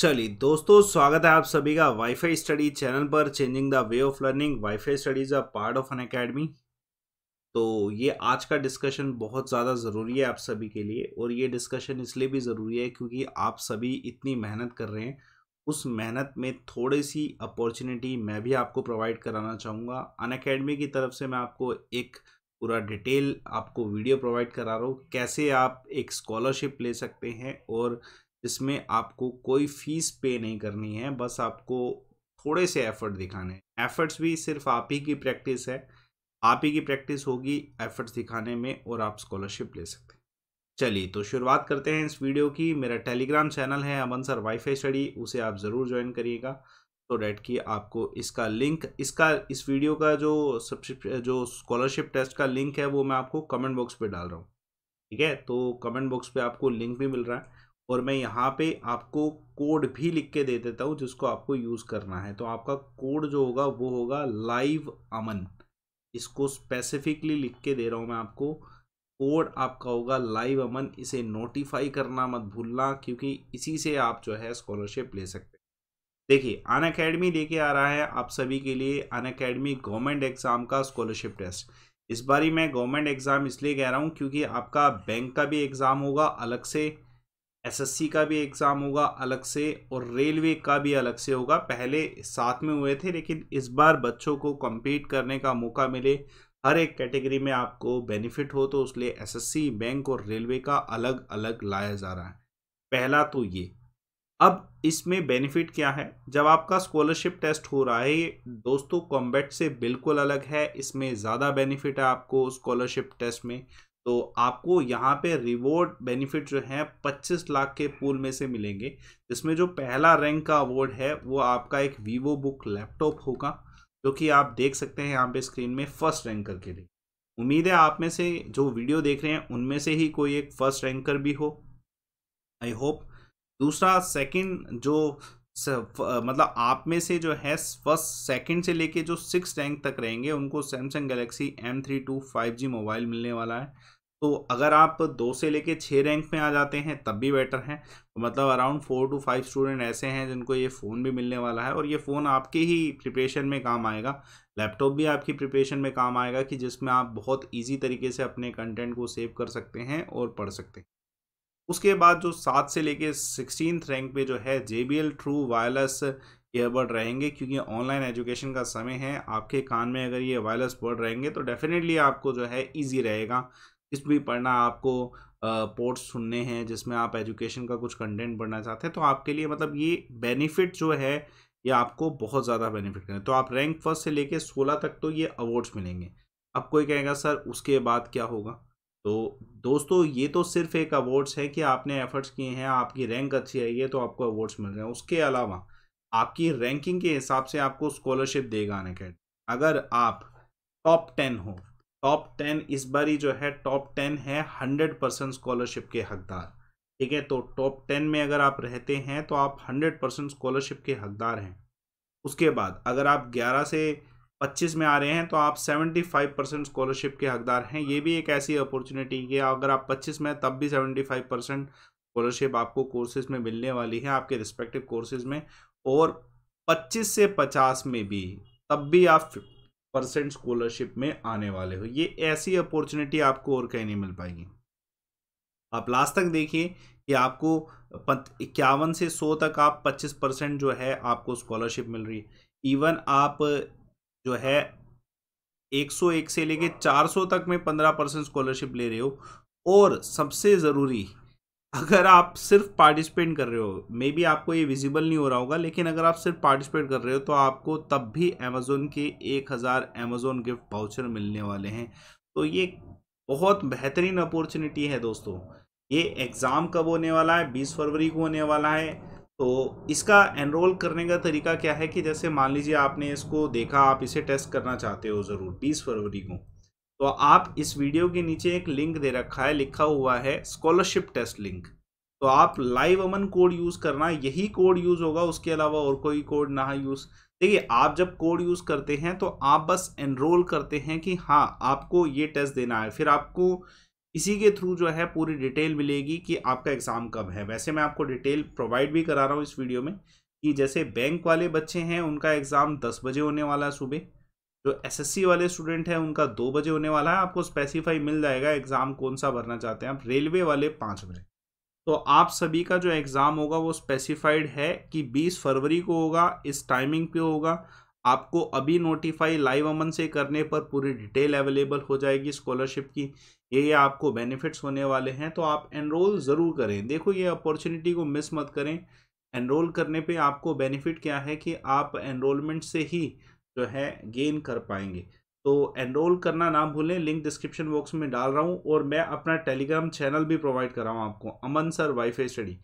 चलिए दोस्तों स्वागत है आप सभी का वाईफाई स्टडी चैनल पर changing the way of learning WiFi studies a part of Unacademy तो ये आज का डिस्कशन बहुत ज़्यादा ज़रूरी है आप सभी के लिए और ये डिस्कशन इसलिए भी ज़रूरी है क्योंकि आप सभी इतनी मेहनत कर रहे हैं उस मेहनत में थोड़ी सी अपॉर्चुनिटी मैं भी आपको प्रोवाइड कराना चाहूँगा अन अकेडमी की तरफ से मैं आपको एक पूरा डिटेल आपको वीडियो प्रोवाइड करा रहा हूँ कैसे आप एक स्कॉलरशिप ले सकते हैं और जिसमें आपको कोई फीस पे नहीं करनी है बस आपको थोड़े से एफर्ट दिखाने हैं एफर्ट्स भी सिर्फ आप ही की प्रैक्टिस है आप ही की प्रैक्टिस होगी एफर्ट्स दिखाने में और आप स्कॉलरशिप ले सकते हैं चलिए तो शुरुआत करते हैं इस वीडियो की मेरा टेलीग्राम चैनल है अमन सर वाईफाई स्टडी उसे आप ज़रूर ज्वाइन करिएगा तो डेट की आपको इसका लिंक इसका इस वीडियो का जो सब्सक्रिप जो स्कॉलरशिप टेस्ट का लिंक है वो मैं आपको कमेंट बॉक्स पर डाल रहा हूँ ठीक है तो कमेंट बॉक्स पर आपको लिंक भी मिल रहा है और मैं यहाँ पे आपको कोड भी लिख के दे देता हूँ जिसको आपको यूज़ करना है तो आपका कोड जो होगा वो होगा लाइव अमन इसको स्पेसिफिकली लिख के दे रहा हूँ मैं आपको कोड आपका होगा लाइव अमन इसे नोटिफाई करना मत भूलना क्योंकि इसी से आप जो है स्कॉलरशिप ले सकते हैं देखिए अन अकेडमी लेके आ रहा है आप सभी के लिए अन अकेडमी गवर्नमेंट एग्ज़ाम का स्कॉलरशिप टेस्ट इस बारी मैं गवर्नमेंट एग्ज़ाम इसलिए कह रहा हूँ क्योंकि आपका बैंक का भी एग्ज़ाम होगा अलग से एसएससी का भी एग्ज़ाम होगा अलग से और रेलवे का भी अलग से होगा पहले साथ में हुए थे लेकिन इस बार बच्चों को कम्पीट करने का मौका मिले हर एक कैटेगरी में आपको बेनिफिट हो तो उसके एस एसएससी बैंक और रेलवे का अलग अलग लाया जा रहा है पहला तो ये अब इसमें बेनिफिट क्या है जब आपका स्कॉलरशिप टेस्ट हो रहा है दोस्तों कॉम्बैट से बिल्कुल अलग है इसमें ज़्यादा बेनिफिट है आपको स्कॉलरशिप टेस्ट में तो आपको यहाँ पे रिवॉर्ड बेनिफिट जो है 25 लाख के पूल में से मिलेंगे जिसमें जो पहला रैंक का अवार्ड है वो आपका एक वीवो बुक लैपटॉप होगा जो कि आप देख सकते हैं यहाँ पे स्क्रीन में फर्स्ट रैंकर के लिए उम्मीद है आप में से जो वीडियो देख रहे हैं उनमें से ही कोई एक फर्स्ट रैंकर भी हो आई होप दूसरा सेकंड जो मतलब आप में से जो है फर्स्ट सेकंड से लेके जो सिक्स रैंक तक रहेंगे उनको Samsung Galaxy M three two five G mobile मिलने वाला है तो अगर आप दो से लेके छः रैंक में आ जाते हैं तब भी बेटर है तो मतलब around four to five student ऐसे हैं जिनको ये फ़ोन भी मिलने वाला है और ये फ़ोन आपके ही प्रिपरेशन में काम आएगा लैपटॉप भी आपकी प्रिपरेशन में काम आएगा कि जिसमें आप बहुत ईजी तरीके से अपने कंटेंट को सेव कर सकते हैं और पढ़ सकते हैं उसके बाद जो सात से लेके सिक्सटीन रैंक पे जो है J B L true wireless earbud रहेंगे क्योंकि ऑनलाइन एजुकेशन का समय है आपके कान में अगर ये वायरलेस बर्ड रहेंगे तो डेफिनेटली आपको जो है ईजी रहेगा इसमें भी पढ़ना आपको पोर्ट्स सुनने हैं जिसमें आप एजुकेशन का कुछ कंटेंट पढ़ना चाहते हैं तो आपके लिए मतलब ये बेनिफिट जो है ये आपको बहुत ज़्यादा बेनिफिट करें तो आप रैंक फर्स्ट से लेके सोलह तक तो ये अवार्ड्स मिलेंगे अब कोई कहेगा सर उसके बाद क्या होगा तो दोस्तों ये तो सिर्फ एक अवार्ड्स है कि आपने एफर्ट्स किए हैं आपकी रैंक अच्छी आई है तो आपको अवार्ड्स मिल रहे हैं उसके अलावा आपकी रैंकिंग के हिसाब से आपको स्कॉलरशिप देगा अनकेडमी अगर आप टॉप टेन हो टॉप टेन इस बारी जो है टॉप टेन है हंड्रेड परसेंट स्कॉलरशिप के हकदार ठीक है तो टॉप टेन में अगर आप रहते हैं तो आप हंड्रेड परसेंट स्कॉलरशिप के हकदार हैं उसके बाद अगर आप ग्यारह से पच्चीस में आ रहे हैं तो आप सेवेंटी फाइव परसेंट स्कॉलरशिप के हकदार हैं ये भी एक ऐसी अपॉर्चुनिटी है अगर आप पच्चीस में तब भी सेवेंटी फाइव परसेंट स्कॉलरशिप आपको कोर्सेज में मिलने वाली है आपके रिस्पेक्टिव कोर्सेज में और पच्चीस से पचास में भी तब भी आप परसेंट स्कॉलरशिप में आने वाले हो ये ऐसी अपॉर्चुनिटी आपको और कहीं नहीं मिल पाएगी आप लास्ट तक देखिए कि आपको इक्यावन से सौ तक आप पच्चीस परसेंट जो है आपको स्कॉलरशिप मिल रही है इवन आप जो है एक सौ एक से लेके चार सौ तक में पंद्रह परसेंट स्कॉलरशिप ले रहे हो और सबसे ज़रूरी अगर आप सिर्फ पार्टिसिपेट कर रहे हो मे बी आपको ये विजिबल नहीं हो रहा होगा लेकिन अगर आप सिर्फ पार्टिसिपेट कर रहे हो तो आपको तब भी अमेज़ोन के एक हज़ार अमेज़ोन गिफ्ट पाउचर मिलने वाले हैं तो ये बहुत बेहतरीन अपॉर्चुनिटी है दोस्तों ये एग्ज़ाम कब होने वाला है बीस फरवरी को होने वाला है तो इसका एनरोल करने का तरीका क्या है कि जैसे मान लीजिए आपने इसको देखा आप इसे टेस्ट करना चाहते हो ज़रूर बीस फरवरी को तो आप इस वीडियो के नीचे एक लिंक दे रखा है लिखा हुआ है स्कॉलरशिप टेस्ट लिंक तो आप लाइव अमन कोड यूज़ करना यही कोड यूज़ होगा उसके अलावा और कोई कोड ना यूज़ देखिए आप जब कोड यूज़ करते हैं तो आप बस एनरोल करते हैं कि हाँ आपको ये टेस्ट देना है फिर आपको इसी के थ्रू जो है पूरी डिटेल मिलेगी कि आपका एग्ज़ाम कब है वैसे मैं आपको डिटेल प्रोवाइड भी करा रहा हूँ इस वीडियो में कि जैसे बैंक वाले बच्चे हैं उनका एग्ज़ाम दस बजे होने वाला है सुबह जो एसएससी वाले स्टूडेंट हैं उनका दो बजे होने वाला है आपको स्पेसिफाई मिल जाएगा एग्ज़ाम कौन सा भरना चाहते हैं आप रेलवे वाले पाँच बजे तो आप सभी का जो एग्ज़ाम होगा वो स्पेसिफाइड है कि 20 फरवरी को होगा इस टाइमिंग पे होगा आपको अभी नोटिफाई लाइव अमन से करने पर पूरी डिटेल अवेलेबल हो जाएगी स्कॉलरशिप की ये ये आपको बेनिफिट्स होने वाले हैं तो आप एनरोल ज़रूर करें देखो ये अपॉर्चुनिटी को मिस मत करें एनरोल करने पे आपको बेनिफिट क्या है कि आप एनरोलमेंट से ही जो है गेन कर पाएंगे तो एनरोल करना ना भूलें लिंक डिस्क्रिप्शन बॉक्स में डाल रहा हूँ और मैं अपना टेलीग्राम चैनल भी प्रोवाइड कर रहा हूँ आपको अमन सर वाईफाई स्टडी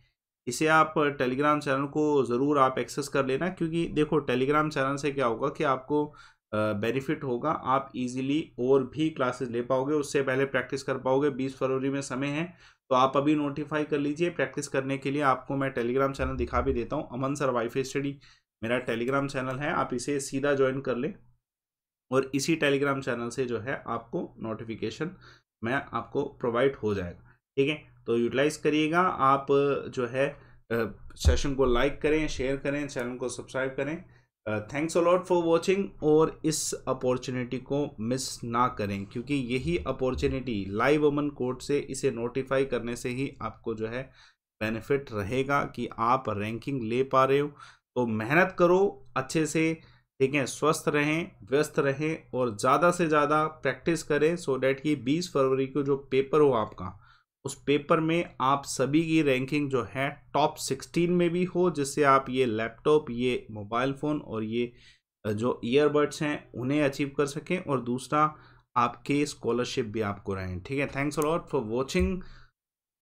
इसे आप टेलीग्राम चैनल को ज़रूर आप एक्सेस कर लेना क्योंकि देखो टेलीग्राम चैनल से क्या होगा कि आपको बेनिफिट होगा आप इजीली और भी क्लासेस ले पाओगे उससे पहले प्रैक्टिस कर पाओगे 20 फरवरी में समय है तो आप अभी नोटिफाई कर लीजिए प्रैक्टिस करने के लिए आपको मैं टेलीग्राम चैनल दिखा भी देता हूँ अमन सर वाईफाई स्टडी मेरा टेलीग्राम चैनल है आप इसे सीधा ज्वाइन कर लें और इसी टेलीग्राम चैनल से जो है आपको नोटिफिकेशन मैं आपको प्रोवाइड हो जाएगा ठीक है तो यूटिलाइज करिएगा आप जो है सेशन को लाइक करें शेयर करें चैनल को सब्सक्राइब करें थैंक्स अलॉट फॉर वॉचिंग और इस अपॉर्चुनिटी को मिस ना करें क्योंकि यही अपॉर्चुनिटी लाइव वमन कोर्ट से इसे नोटिफाई करने से ही आपको जो है बेनिफिट रहेगा कि आप रैंकिंग ले पा रहे हो तो मेहनत करो अच्छे से ठीक है स्वस्थ रहें व्यस्त रहें और ज़्यादा से ज़्यादा प्रैक्टिस करें सो डैट कि 20 फरवरी को जो पेपर हो आपका उस पेपर में आप सभी की रैंकिंग जो है टॉप 16 में भी हो जिससे आप ये लैपटॉप ये मोबाइल फ़ोन और ये जो ईयरबड्स हैं उन्हें अचीव कर सकें और दूसरा आपके स्कॉलरशिप भी आपको रहें ठीक है थैंक्स फॉर वॉचिंग